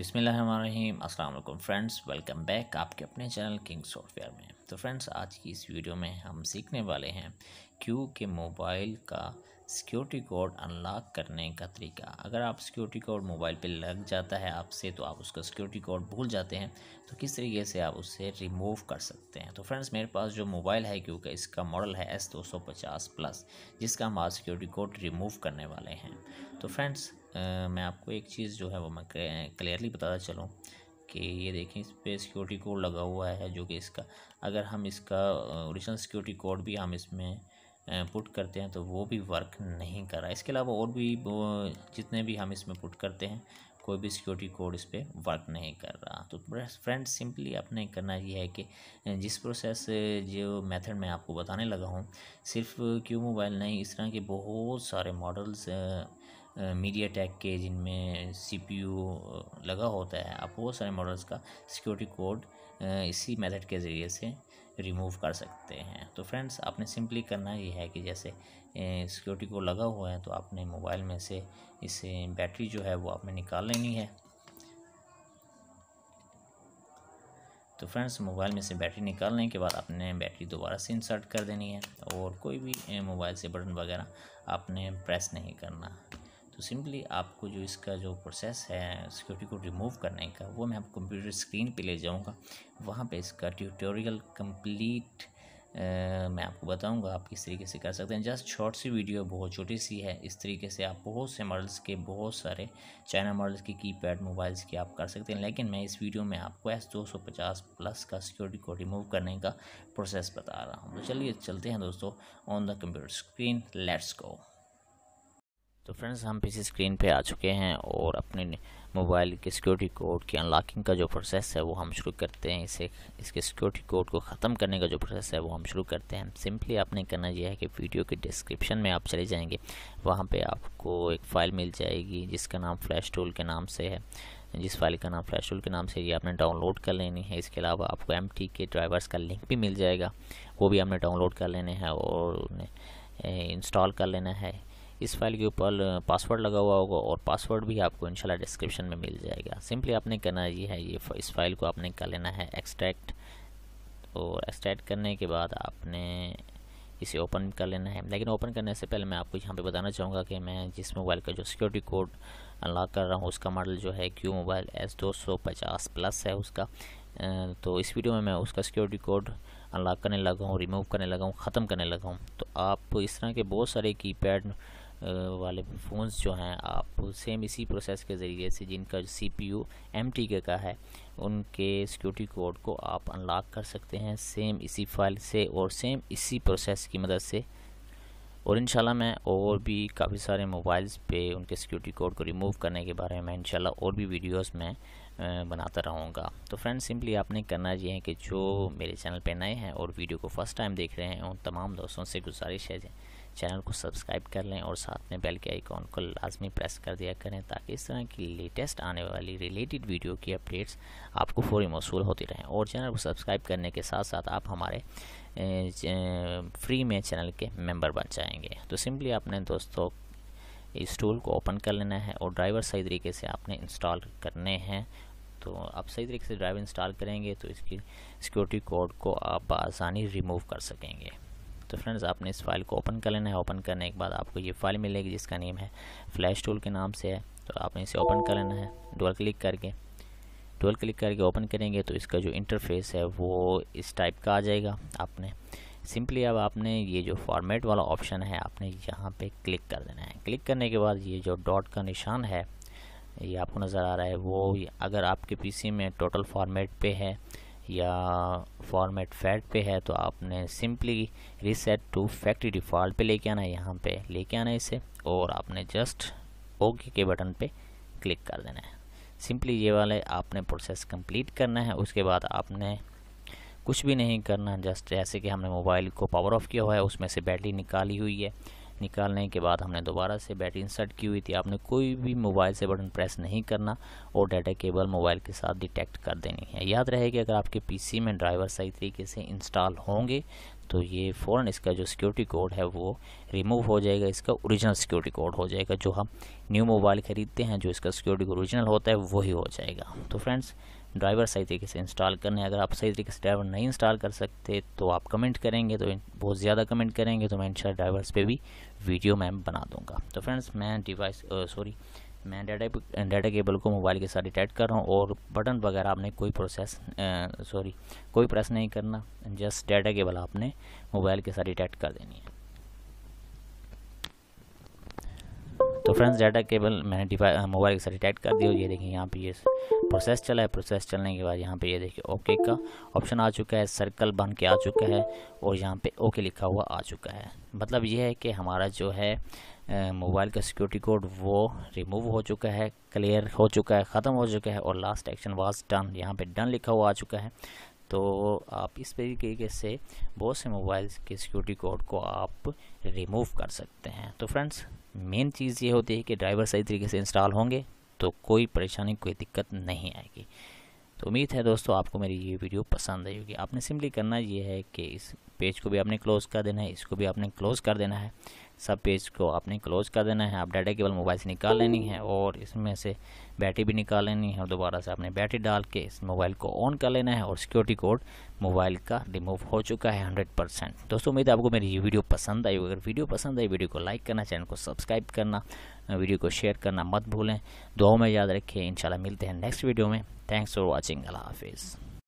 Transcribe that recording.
अस्सलाम वालेकुम friends welcome back आपके अपने चैनल किंग सॉफ्टवेयर में तो फ्रेंड्स आज की इस वीडियो में हम सीखने वाले हैं क्यू के मोबाइल का सिक्योरिटी कोड अनलॉक करने का तरीका अगर आप सिक्योरिटी कोड मोबाइल पे लग जाता है आपसे तो आप उसका सिक्योरिटी कोड भूल जाते हैं तो किस तरीके से आप उसे रिमूव कर सकते हैं तो फ्रेंड्स मेरे पास जो मोबाइल है क्योंकि इसका मॉडल है एस दो सौ पचास प्लस जिसका हम आज सिक्योरिटी कोड रिमूव करने वाले हैं तो फ्रेंड्स मैं आपको एक चीज़ जो है वो मैं क्लियरली बताता चलूँ कि ये देखें इस पर सिक्योरिटी कोड लगा हुआ है जो कि इसका अगर हम इसका ओरिजिनल सिक्योरिटी कोड भी हम इसमें पुट करते हैं तो वो भी वर्क नहीं कर रहा इसके अलावा और भी जितने भी हम इसमें पुट करते हैं कोई भी सिक्योरिटी कोड इस पर वर्क नहीं कर रहा तो फ्रेंड सिंपली आपने करना ये है कि जिस प्रोसेस जो मेथड मैं आपको बताने लगा हूँ सिर्फ क्यों मोबाइल नहीं इस तरह के बहुत सारे मॉडल्स मीडिया टैग के जिनमें सीपीयू लगा होता है आप बहुत सारे मॉडल्स का सिक्योरिटी कोड इसी मेथड के ज़रिए से रिमूव कर सकते हैं तो फ्रेंड्स आपने सिंपली करना ये है कि जैसे सिक्योरिटी कोड लगा हुआ है तो आपने मोबाइल में से इसे बैटरी जो है वो आपने निकाल लेनी है तो फ्रेंड्स मोबाइल में से बैटरी निकालने के बाद आपने बैटरी दोबारा से इंसर्ट कर देनी है और कोई भी मोबाइल से बटन वगैरह आपने प्रेस नहीं करना तो सिंपली आपको जो इसका जो प्रोसेस है सिक्योरिटी को रिमूव करने का वो मैं आप कंप्यूटर स्क्रीन पे ले जाऊँगा वहाँ पे इसका ट्यूटोरियल कंप्लीट मैं आपको बताऊंगा आप किस तरीके से कर सकते हैं जस्ट शॉर्ट सी वीडियो बहुत छोटी सी है इस तरीके से आप बहुत से मॉडल्स के बहुत सारे चाइना मॉडल्स के कीपैड मोबाइल्स के आप कर सकते हैं लेकिन मैं इस वीडियो में आपको एस दो सौ पचास प्लस का सिक्योरिटी को रिमूव करने का प्रोसेस बता रहा हूँ तो चलिए चलते हैं दोस्तों on the computer screen let's go तो फ्रेंड्स हम इसी स्क्रीन पे आ चुके हैं और अपने मोबाइल के सिक्योरिटी कोड की अनलॉकिंग का जो प्रोसेस है वो हम शुरू करते हैं इसे इसके सिक्योरिटी कोड को ख़त्म करने का जो प्रोसेस है वो हम शुरू करते हैं सिंपली आपने करना यह है कि वीडियो के डिस्क्रिप्शन में आप चले जाएंगे वहाँ पे आपको एक फ़ाइल मिल जाएगी जिसका नाम फ्लैश टूल के नाम से है जिस फाइल का नाम फ्लैश टूल के नाम से ये आपने डाउनलोड कर लेनी है इसके अलावा आपको एम के ड्राइवर्स का लिंक भी मिल जाएगा वो भी आपने डाउनलोड कर लेने हैं और इंस्टॉल कर लेना है इस फाइल के ऊपर पासवर्ड लगा हुआ होगा और पासवर्ड भी आपको इंशाल्लाह डिस्क्रिप्शन में मिल जाएगा सिंपली आपने करना ये है ये इस फाइल को आपने कर लेना है एक्सट्रैक्ट और एक्सट्रैक्ट करने के बाद आपने इसे ओपन कर लेना है लेकिन ओपन करने से पहले मैं आपको यहाँ पे बताना चाहूँगा कि मैं जिस मोबाइल का जो सिक्योरिटी कोड अनलॉक कर रहा हूँ उसका मॉडल जो है क्यू मोबाइल एस दो सौ पचास प्लस है उसका तो इस वीडियो में मैं उसका सिक्योरिटी कोड अनलॉक करने लगा हूँ रिमूव करने लगा हूँ ख़त्म करने लगा हूँ तो आप इस तरह के बहुत सारे कीपैड वाले फ़ोन्स जो हैं आप सेम इसी प्रोसेस के ज़रिए से जिनका C P U M T K का है उनके सिक्योरिटी कोड को आप अनलॉक कर सकते हैं सेम इसी फाइल से और सेम इसी प्रोसेस की मदद से और इंशाल्लाह मैं और भी काफ़ी सारे मोबाइल्स पे उनके सिक्योरिटी कोड को रिमूव करने के बारे में इंशाल्लाह और भी वीडियोस में बनाता रहूँगा तो फ्रेंड सिंपली आपने करना ये है कि जो मेरे चैनल पे नए हैं और वीडियो को फर्स्ट टाइम देख रहे हैं उन तमाम दोस्तों से गुजारिश है चैनल को सब्सक्राइब कर लें और साथ में बेल के आइकॉन को लाजमी प्रेस कर दिया करें ताकि इस तरह की लेटेस्ट आने वाली रिलेटेड वीडियो की अपडेट्स आपको फ़ौरी मौसू होती रहें और चैनल को सब्सक्राइब करने के साथ साथ आप हमारे फ्री में चैनल के मेम्बर बन जाएंगे तो सिंपली आपने दोस्तों इस टूल को ओपन कर लेना है और ड्राइवर सही तरीके से आपने इंस्टॉल करने हैं तो आप सही तरीके से ड्राइवर इंस्टॉल करेंगे तो इसकी सिक्योरिटी कोड को आप आसानी रिमूव कर सकेंगे तो फ्रेंड्स आपने इस फाइल को ओपन कर लेना है ओपन करने के बाद आपको ये फाइल मिलेगी जिसका नेम है फ्लैश टूल के नाम से है तो आपने इसे ओपन कर लेना है डबल क्लिक करके डबल क्लिक करके ओपन करेंगे तो इसका जो इंटरफेस है वो इस टाइप का आ जाएगा आपने सिंपली अब आपने ये जो फॉर्मेट वाला ऑप्शन है आपने यहाँ पे क्लिक कर देना है क्लिक करने के बाद ये जो डॉट का निशान है ये आपको नज़र आ रहा है वो अगर आपके पीसी में टोटल फॉर्मेट पे है या फॉर्मेट फैट पे है तो आपने simply reset to factory default पे लेके आना है यहाँ पे लेके आना है इसे और आपने जस्ट ओके के बटन पे क्लिक कर देना है सिंपली ये वाले आपने प्रोसेस कंप्लीट करना है उसके बाद आपने कुछ भी नहीं करना जस्ट जैसे कि हमने मोबाइल को पावर ऑफ किया हुआ है उसमें से बैटरी निकाली हुई है निकालने के बाद हमने दोबारा से बैटरी इंसर्ट की हुई थी आपने कोई भी मोबाइल से बटन प्रेस नहीं करना और डाटा केबल मोबाइल के साथ डिटेक्ट कर देनी है याद रहे कि अगर आपके पीसी में ड्राइवर सही तरीके से इंस्टॉल होंगे तो ये फ़ौरन इसका जो सिक्योरिटी कोड है वो रिमूव हो जाएगा इसका ओरिजिनल सिक्योरिटी कोड हो जाएगा जो हम न्यू मोबाइल ख़रीदते हैं जो इसका सिक्योरिटी ओरिजिनल होता है वही हो जाएगा तो फ्रेंड्स ड्राइवर सही तरीके से इंस्टॉल करने अगर आप सही तरीके से ड्राइवर नहीं इंस्टॉल कर सकते तो आप कमेंट करेंगे तो बहुत ज़्यादा कमेंट करेंगे तो मैं इन ड्राइवर्स पर भी वीडियो मैं बना दूँगा तो फ्रेंड्स मैं डिवाइस सॉरी मैं डाटा डाटा केबल को मोबाइल के साथ डिटेक्ट कर रहा हूँ और बटन वगैरह आपने कोई प्रोसेस सॉरी कोई प्रेस नहीं करना जस्ट डाटा केबल आपने मोबाइल के साथ डिटेक्ट कर देनी है तो फ्रेंड्स डाटा केबल मैंने मोबाइल के साथ डिटेक्ट कर दिया ये देखिए यहाँ पे ये प्रोसेस चला है प्रोसेस चलने के बाद यहाँ पे ये यह देखिए ओके का ऑप्शन आ चुका है सर्कल बन के आ चुका है और यहाँ पे ओके लिखा हुआ आ चुका है मतलब ये है कि हमारा जो है मोबाइल का सिक्योरिटी कोड वो रिमूव हो चुका है क्लियर हो चुका है ख़त्म हो चुका है और लास्ट एक्शन वाज डन यहाँ पे डन लिखा हुआ आ चुका है तो आप इस तरीके से बहुत से मोबाइल के सिक्योरिटी कोड को आप रिमूव कर सकते हैं तो फ्रेंड्स मेन चीज़ ये होती है कि ड्राइवर सही तरीके से इंस्टॉल होंगे तो कोई परेशानी कोई दिक्कत नहीं आएगी तो उम्मीद है दोस्तों आपको मेरी ये वीडियो पसंद आई होगी आपने सिंपली करना ये है कि इस पेज को भी आपने क्लोज़ कर देना है इसको भी आपने क्लोज़ कर देना है सब पेज को आपने क्लोज कर देना है आप डाटा केवल मोबाइल से निकाल लेनी है और इसमें से बैटरी भी निकाल लेनी है और दोबारा से आपने बैटरी डाल के इस मोबाइल को ऑन कर लेना है और सिक्योरिटी कोड मोबाइल का रिमूव हो चुका है हंड्रेड परसेंट दोस्तों उम्मीद है आपको मेरी ये वीडियो पसंद आई अगर वीडियो पसंद आई वीडियो को लाइक करना चैनल को सब्सक्राइब करना वीडियो को शेयर करना मत भूलें दो में याद रखें इंशाल्लाह मिलते हैं नेक्स्ट वीडियो में थैंक्स फॉर वॉचिंग अला हाफिज़